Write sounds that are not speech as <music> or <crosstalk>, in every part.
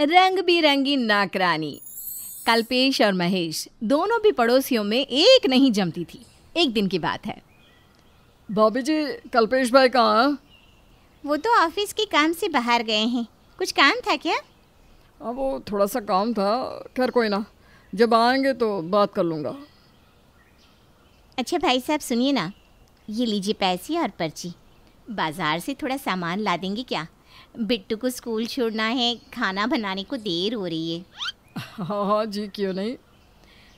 रंग बिरंगी नाकरानी कल्पेश और महेश दोनों भी पड़ोसियों में एक नहीं जमती थी एक दिन की बात है भाभी जी कल्पेश भाई कहाँ हैं वो तो ऑफिस के काम से बाहर गए हैं कुछ काम था क्या अब हाँ, वो थोड़ा सा काम था खैर कोई ना जब आएंगे तो बात कर लूँगा अच्छा भाई साहब सुनिए ना ये लीजिए पैसे और पर्ची बाज़ार से थोड़ा सामान ला देंगे क्या बिट्टू को स्कूल छोड़ना है खाना बनाने को देर हो रही है हाँ, हाँ जी क्यों नहीं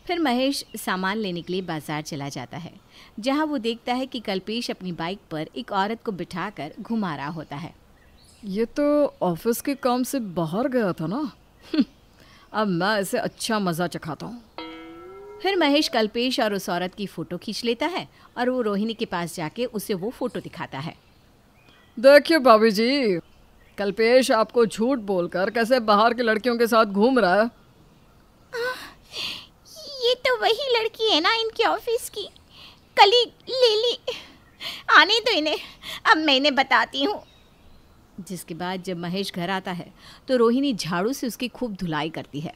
फिर महेश सामान लेने के लिए बाजार चला जाता है जहाँ वो देखता है कि कल्पेश अपनी बाइक पर एक औरत को बिठाकर घुमा रहा होता है ये तो ऑफिस के काम से बाहर गया था ना <laughs> अब मैं इसे अच्छा मज़ा चखाता हूँ फिर महेश कल्पेश और उस औरत की फ़ोटो खींच लेता है और वो रोहिणी के पास जाके उसे वो फ़ोटो दिखाता है देखिए भाभी जी कल्पेश आपको झूठ बोलकर कैसे बाहर की लड़कियों के साथ घूम रहा है ये तो वही लड़की है ना इनके ऑफिस की कली लेली आने तो इन्हें अब मैं इन्हें बताती हूँ जिसके बाद जब महेश घर आता है तो रोहिणी झाड़ू से उसकी खूब धुलाई करती है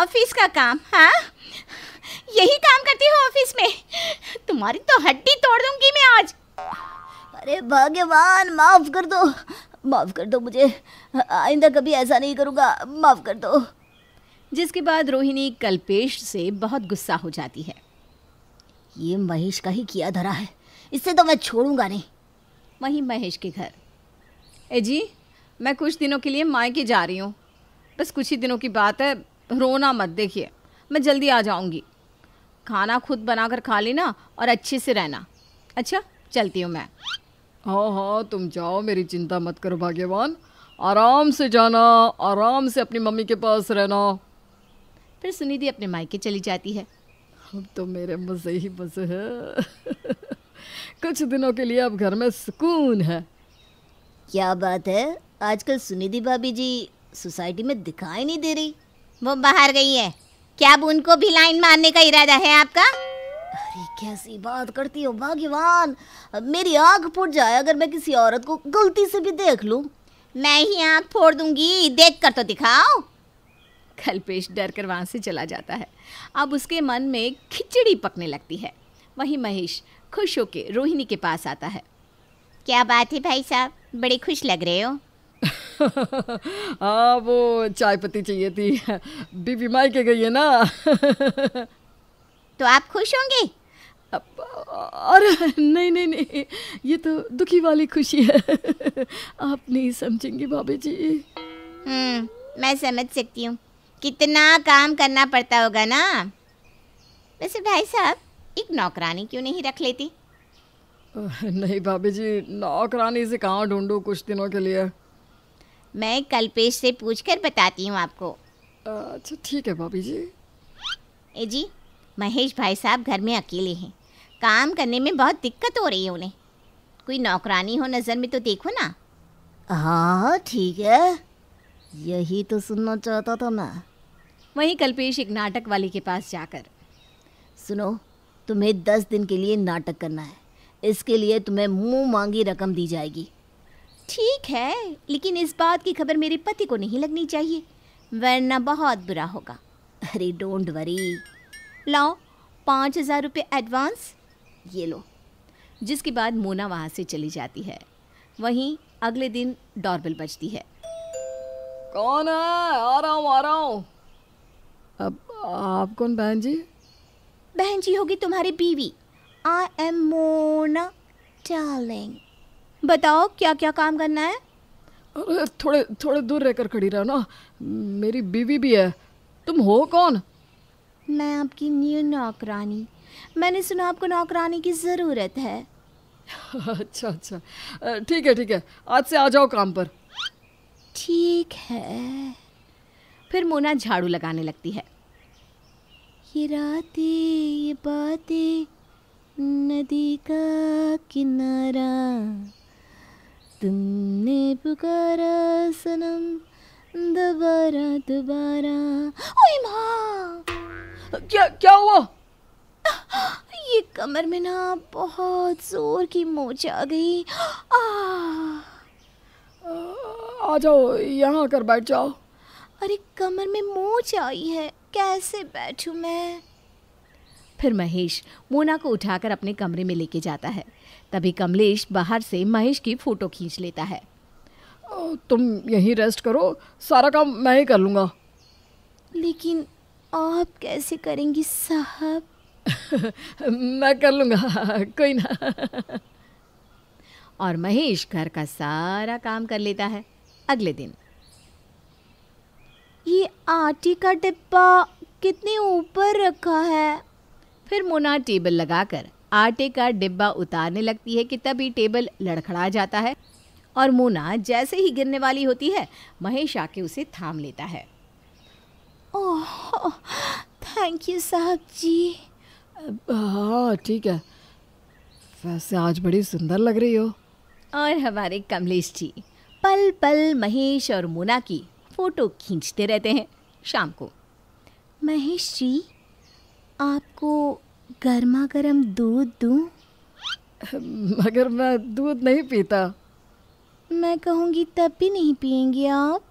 ऑफिस का काम हाँ यही काम करती हूँ ऑफिस में तुम्हारी तो हड्डी तोड़ दूंगी मैं आज अरे भगवान माफ कर दो माफ़ कर दो मुझे आइंदा कभी ऐसा नहीं करूँगा माफ़ कर दो जिसके बाद रोहिणी कल्पेश से बहुत गुस्सा हो जाती है ये महेश का ही किया धरा है इससे तो मैं छोड़ूंगा नहीं वहीं महेश के घर ए जी मैं कुछ दिनों के लिए मायके जा रही हूँ बस कुछ ही दिनों की बात है रोना मत देखिए मैं जल्दी आ जाऊँगी खाना खुद बनाकर खा लेना और अच्छे से रहना अच्छा चलती हूँ मैं हाँ हाँ तुम जाओ मेरी चिंता मत करो भाग्यवान आराम से जाना आराम से अपनी मम्मी के पास रहना फिर सुनिधि अपने मायके चली जाती है अब तो मेरे मज़े ही मज़े है <laughs> कुछ दिनों के लिए अब घर में सुकून है क्या बात है आजकल सुनिधि भाभी जी सोसाइटी में दिखाई नहीं दे रही वो बाहर गई है क्या अब उनको भी लाइन मारने का इरादा है आपका अरे कैसी बात करती हो भाग्यवान मेरी आग फूट जाए अगर मैं किसी औरत को गलती से भी देख लू मैं ही आग फोड़ दूंगी देख कर तो दिखाओ कल्पेश डर कर वहां से चला जाता है अब उसके मन में खिचड़ी पकने लगती है वहीं महेश खुश होके रोहिणी के पास आता है क्या बात है भाई साहब बड़े खुश लग रहे हो <laughs> हाँ वो चाय पत्ती चाहिए थी बीबी माई के गई है ना <laughs> तो आप खुश होंगे और नहीं नहीं नहीं ये तो दुखी वाली खुशी है आप नहीं समझेंगे भाभी जी हम्म मैं समझ सकती हूँ कितना काम करना पड़ता होगा ना वैसे भाई साहब एक नौकरानी क्यों नहीं रख लेती नहीं भाभी जी नौकरानी से कहाँ ढूंढूं कुछ दिनों के लिए मैं कल्पेश से पूछकर बताती हूँ आपको अच्छा ठीक है भाभी जी ए जी महेश भाई साहब घर में अकेले हैं काम करने में बहुत दिक्कत हो रही है उन्हें कोई नौकरानी हो नज़र में तो देखो ना हाँ ठीक है यही तो सुनना चाहता था मैं वहीं कल्पेश एक नाटक वाले के पास जाकर सुनो तुम्हें दस दिन के लिए नाटक करना है इसके लिए तुम्हें मुंह मांगी रकम दी जाएगी ठीक है लेकिन इस बात की खबर मेरे पति को नहीं लगनी चाहिए वरना बहुत बुरा होगा अरे डोंट वरी लाओ पाँच हज़ार रुपये एडवांस ये लो जिसके बाद मोना वहाँ से चली जाती है वहीं अगले दिन डॉरबेल बजती है कौन है आ रहा हूँ आ रहा हूँ अब आप कौन बहन जी बहन जी होगी तुम्हारी बीवी आई एम मोना डार्लिंग बताओ क्या क्या काम करना है अरे थोड़े थोड़े दूर रहकर खड़ी रहो ना मेरी बीवी भी है तुम हो कौन मैं आपकी न्यू नौकरानी मैंने सुना आपको नौकरानी की ज़रूरत है <laughs> अच्छा अच्छा ठीक है ठीक है आज से आ जाओ काम पर ठीक है फिर मोना झाड़ू लगाने लगती है ये रातें ये बातें नदी का किनारा तुमने पुकारा सनम दोबारा दोबारा ओए माँ क्या क्या हुआ ये कमर में ना बहुत ज़ोर की मोच आ गई आ जाओ यहाँ कर बैठ जाओ अरे कमर में मोच आई है कैसे बैठूं मैं फिर महेश मोना को उठाकर अपने कमरे में लेके जाता है तभी कमलेश बाहर से महेश की फ़ोटो खींच लेता है तुम यहीं रेस्ट करो सारा काम मैं ही कर लूंगा लेकिन आप कैसे करेंगी साहब <laughs> मैं कर लूंगा कोई ना और महेश घर का सारा काम कर लेता है अगले दिन ये आटे का डिब्बा कितने ऊपर रखा है फिर मोना टेबल लगाकर आटे का डिब्बा उतारने लगती है कि तभी टेबल लड़खड़ा जाता है और मोना जैसे ही गिरने वाली होती है महेश आके उसे थाम लेता है ओह थैंक यू साहब जी हाँ ठीक है वैसे आज बड़ी सुंदर लग रही हो और हमारे कमलेश जी पल पल महेश और मोना की फोटो खींचते रहते हैं शाम को महेश जी आपको गर्मा गर्म दूध दूँ मगर मैं दूध नहीं पीता मैं कहूँगी तब भी नहीं पियेंगे आप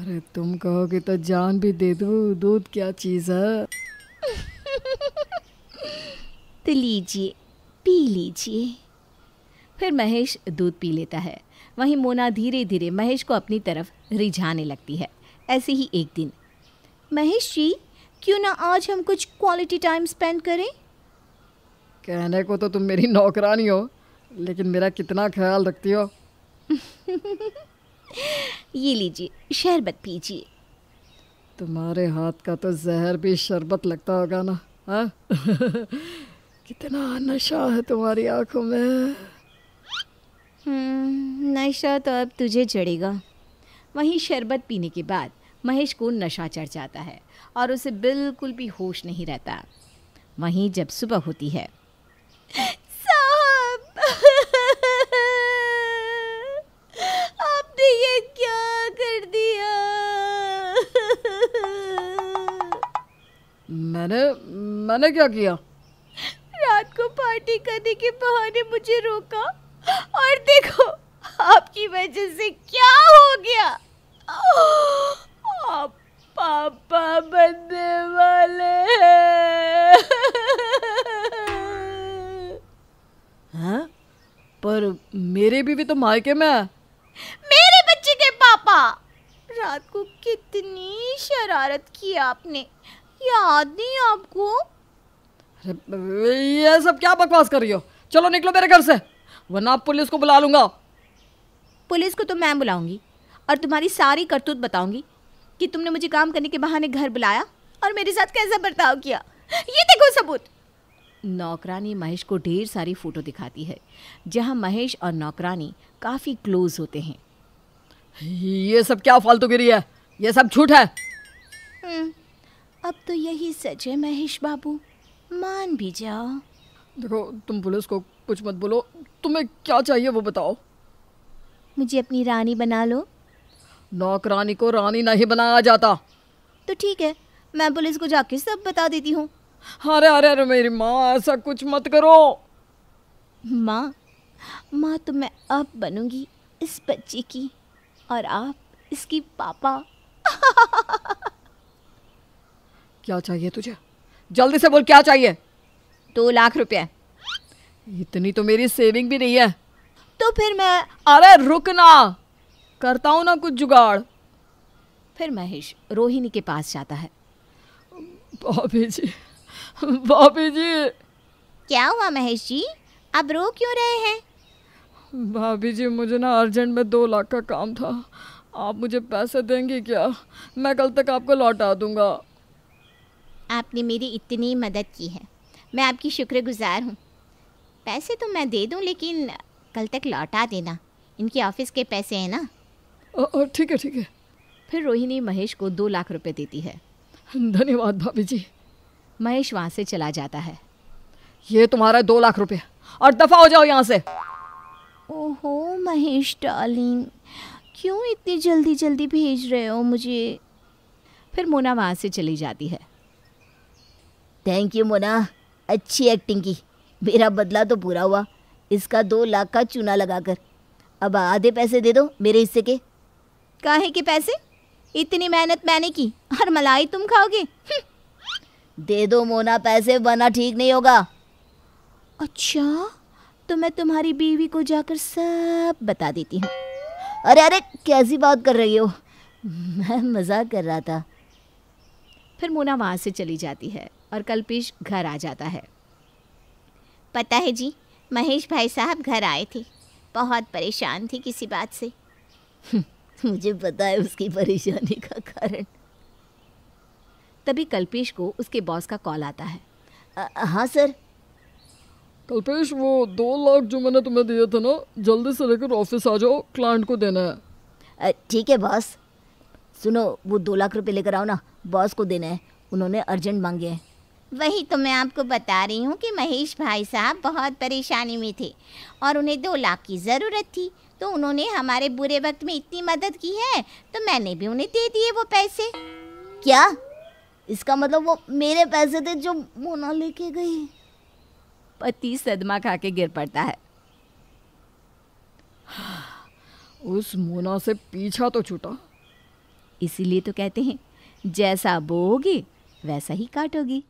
अरे तुम कहोगे तो जान भी दे दूँ दूध क्या चीज़ है मत लीजिए पी लीजिए फिर महेश दूध पी लेता है वहीं मोना धीरे धीरे महेश को अपनी तरफ रिझाने लगती है ऐसे ही एक दिन महेश जी क्यों ना आज हम कुछ क्वालिटी टाइम स्पेंड करें कहने को तो तुम मेरी नौकरानी हो लेकिन मेरा कितना ख्याल रखती हो <laughs> ये लीजिए शरबत पीजिए तुम्हारे हाथ का तो जहर भी शरबत लगता होगा ना हाँ <laughs> कितना नशा है तुम्हारी आंखों में हम्म, नशा तो अब तुझे चढ़ेगा वहीं शरबत पीने के बाद महेश को नशा चढ़ जाता है और उसे बिल्कुल भी होश नहीं रहता वहीं जब सुबह होती है साहब आपने ये क्या कर दिया मैंने मैंने क्या किया पार्टी करने के बहाने मुझे रोका और देखो आपकी वजह से क्या हो गया आप पापा बनने वाले हैं हाँ? पर मेरे बीवी तो मायके में मेरे बच्चे के पापा रात को कितनी शरारत की आपने याद नहीं आपको ये सब क्या बकवास कर रही हो चलो निकलो मेरे घर से वरना पुलिस को बुला लूंगा पुलिस को तो मैं बुलाऊंगी और तुम्हारी सारी करतूत बताऊंगी कि तुमने मुझे काम करने के बहाने घर बुलाया और मेरे साथ कैसा बर्ताव किया ये देखो सबूत नौकरानी महेश को ढेर सारी फ़ोटो दिखाती है जहां महेश और नौकरानी काफ़ी क्लोज होते हैं ये सब क्या फालतूगिरी है ये सब झूठ है हम्म, अब तो यही सच है महेश बाबू मान भी जाओ देखो तुम पुलिस को कुछ मत बोलो तुम्हें क्या चाहिए वो बताओ मुझे अपनी रानी बना लो नौकरानी को रानी नहीं बनाया जाता तो ठीक है मैं पुलिस को जाके सब बता देती हूँ अरे अरे अरे मेरी माँ ऐसा कुछ मत करो माँ माँ तो मैं अब बनूंगी इस बच्ची की और आप इसकी पापा <laughs> क्या चाहिए तुझे जल्दी से बोल क्या चाहिए दो लाख रुपए इतनी तो मेरी सेविंग भी नहीं है तो फिर मैं अरे रुक ना करता हूँ ना कुछ जुगाड़ फिर महेश रोहिणी के पास जाता है भाभी जी भाभी जी क्या हुआ महेश जी अब रो क्यों रहे हैं भाभी जी मुझे ना अर्जेंट में दो लाख का काम था आप मुझे पैसे देंगे क्या मैं कल तक आपको लौटा दूंगा आपने मेरी इतनी मदद की है मैं आपकी शुक्रगुजार हूँ पैसे तो मैं दे दूँ लेकिन कल तक लौटा देना इनके ऑफिस के पैसे हैं ना ठीक है ठीक है फिर रोहिणी महेश को दो लाख रुपए देती है धन्यवाद भाभी जी महेश वहाँ से चला जाता है ये तुम्हारा दो लाख रुपये और दफा हो जाओ यहाँ से ओहो महेश डार्लिंग क्यों इतनी जल्दी जल्दी भेज रहे हो मुझे फिर मोना वहाँ से चली जाती है थैंक यू मोना अच्छी एक्टिंग की मेरा बदला तो पूरा हुआ इसका दो लाख का चूना लगाकर अब आधे पैसे दे दो मेरे हिस्से के काहे के पैसे इतनी मेहनत मैंने की और मलाई तुम खाओगे हम्म। दे दो मोना पैसे वरना ठीक नहीं होगा अच्छा तो मैं तुम्हारी बीवी को जाकर सब बता देती हूँ अरे अरे कैसी बात कर रही हो मैं मजाक कर रहा था फिर मोना वहाँ से चली जाती है और कल्पेश घर आ जाता है पता है जी महेश भाई साहब घर आए थे बहुत परेशान थी किसी बात से <laughs> मुझे पता है उसकी परेशानी का कारण तभी कल्पेश को उसके बॉस का कॉल आता है आ, हाँ सर कल्पेश वो दो लाख जो मैंने तुम्हें दिया था ना जल्दी से लेकर ऑफिस आ जाओ क्लाइंट को देना है ठीक है बॉस सुनो वो दो लाख रुपए लेकर आओ ना बॉस को देना है उन्होंने अर्जेंट मांगे हैं वही तो मैं आपको बता रही हूँ कि महेश भाई साहब बहुत परेशानी में थे और उन्हें दो लाख की ज़रूरत थी तो उन्होंने हमारे बुरे वक्त में इतनी मदद की है तो मैंने भी उन्हें दे दिए वो पैसे क्या इसका मतलब वो मेरे पैसे थे जो मोना लेके गई पति सदमा खा के गिर पड़ता है उस मोना से पीछा तो छूटा इसीलिए तो कहते हैं जैसा बोगी वैसा ही काटोगी